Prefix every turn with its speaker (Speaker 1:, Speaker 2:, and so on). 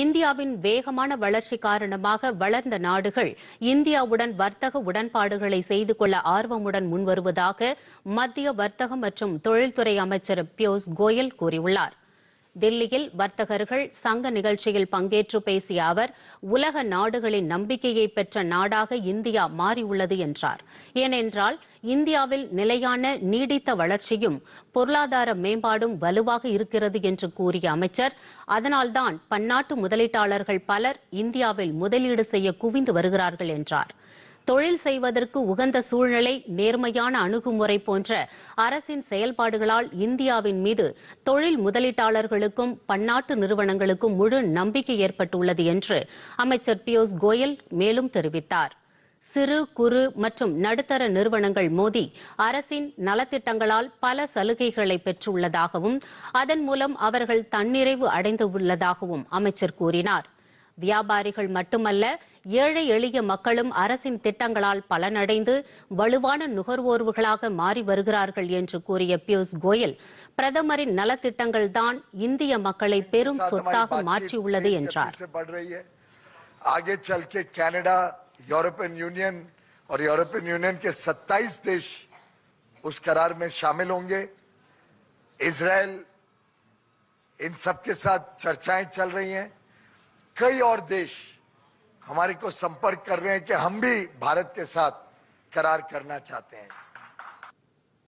Speaker 1: இந்தியாவின் வேகமான வளர்ச்சி காரணமாக வளர்ந்த நாடுகள் இந்தியாவுடன் வர்த்தக உடன்பாடுகளை செய்து கொள்ள ஆர்வமுடன் முன்வருவதாக மத்திய வர்த்தகம் மற்றும் தொழில்துறை அமைச்சர் பியூஷ் கோயல் கூறியுள்ளார் தில்லியில் வர்த்தகர்கள் சங்க நிகழ்ச்சியில் பங்கேற்று பேசிய அவர் உலக நாடுகளின் நம்பிக்கையை பெற்ற நாடாக இந்தியா மாறியுள்ளது என்றார் ஏனென்றால் இந்தியாவில் நிலையான நீடித்த வளர்ச்சியும் பொருளாதார மேம்பாடும் வலுவாக இருக்கிறது என்று கூறிய அமைச்சர் அதனால்தான் பன்னாட்டு முதலீட்டாளர்கள் பலர் இந்தியாவில் முதலீடு செய்ய குவிந்து வருகிறார்கள் என்றார் தொழில் செய்வதற்கு உகந்த சூழ்நிலை நேர்மையான அணுகுமுறை போன்ற அரசின் செயல்பாடுகளால் இந்தியாவின் மீது தொழில் முதலீட்டாளர்களுக்கும் பன்னாட்டு நிறுவனங்களுக்கும் முழு நம்பிக்கை ஏற்பட்டுள்ளது என்று அமைச்சர் பியூஷ் கோயல் மேலும் தெரிவித்தார் சிறு குறு மற்றும் நடுத்தர நிறுவனங்கள் மோதி அரசின் நலத்திட்டங்களால் பல சலுகைகளை பெற்றுள்ளதாகவும் அதன் மூலம் அவர்கள் தன்னிறைவு அடைந்துள்ளதாகவும் அமைச்சர் கூறினார் வியாபாரிகள் மட்டுமல்ல ஏழை எளிய மக்களும் அரசின் திட்டங்களால் பலனடைந்து வலுவான நுகர்வோர்வுகளாக மாறி வருகிறார்கள் என்று கூறிய பியூஷ் கோயல் பிரதமரின் நலத்திட்டங்கள் தான் இந்திய மக்களை பெரும் சொத்தாக மாற்றியுள்ளது என்றார்
Speaker 2: और यूरोपियन यूनियन के 27 देश उस करार में शामिल होंगे इसराइल इन सबके साथ चर्चाएं चल रही हैं कई और देश हमारे को संपर्क कर रहे हैं कि हम भी भारत के साथ करार करना चाहते हैं